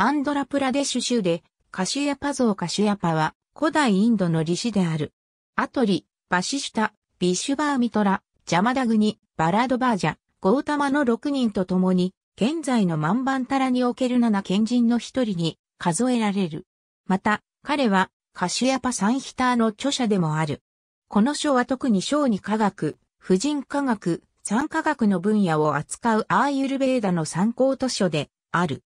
アンドラプラデシュ州で、カシュヤパ像カシュヤパは、古代インドの利子である。アトリ、バシシュタ、ビシュバーミトラ、ジャマダグニ、バラドバージャ、ゴータマの6人と共に、現在のマンバンタラにおける7賢人の一人に数えられる。また、彼は、カシュヤパサンヒターの著者でもある。この書は特に小児科学、婦人科学、産科学の分野を扱うアーユルベーダの参考図書である。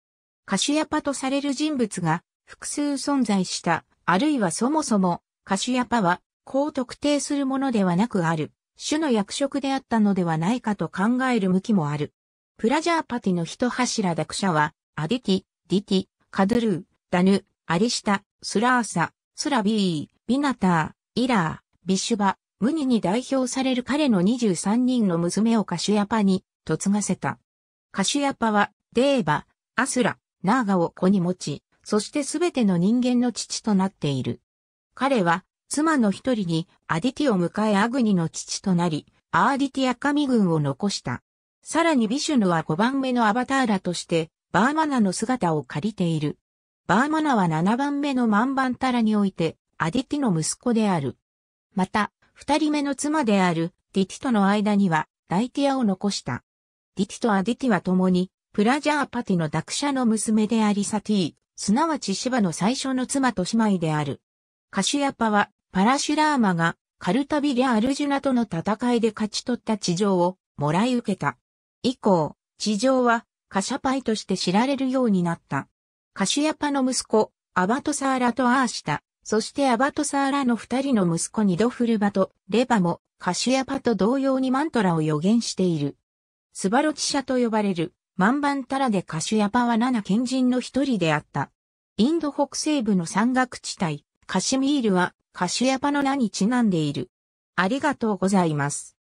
カシュヤパとされる人物が複数存在した、あるいはそもそも、カシュヤパは、こう特定するものではなくある、種の役職であったのではないかと考える向きもある。プラジャーパティの一柱だクシャは、アディティ、ディティ、カドゥルー、ダヌ、アリシタ、スラーサ、スラビー、ビナター、イラー、ビシュバ、ムニに代表される彼の23人の娘をカシュヤパに嫁がせた。カシュヤパは、デーバ、アスラ、ナーガを子に持ち、そしてすべての人間の父となっている。彼は、妻の一人にアディティを迎えアグニの父となり、アーディティア神軍を残した。さらにビシュヌは5番目のアバターラとして、バーマナの姿を借りている。バーマナは7番目のマンバンタラにおいて、アディティの息子である。また、二人目の妻であるディティとの間には、ダイティアを残した。ディティとアディティは共にプラジャーパティの学者の娘でありサティ、すなわち芝の最初の妻と姉妹である。カシュヤパは、パラシュラーマが、カルタビリア・アルジュナとの戦いで勝ち取った地上を、もらい受けた。以降、地上は、カシャパイとして知られるようになった。カシュヤパの息子、アバトサーラとアーシタ、そしてアバトサーラの二人の息子ニドフルバとレバもカシュヤパと同様にマントラを予言している。スバロチシャと呼ばれる万番タラでカシュヤパは7賢人の一人であった。インド北西部の山岳地帯、カシミールはカシュヤパの名にちなんでいる。ありがとうございます。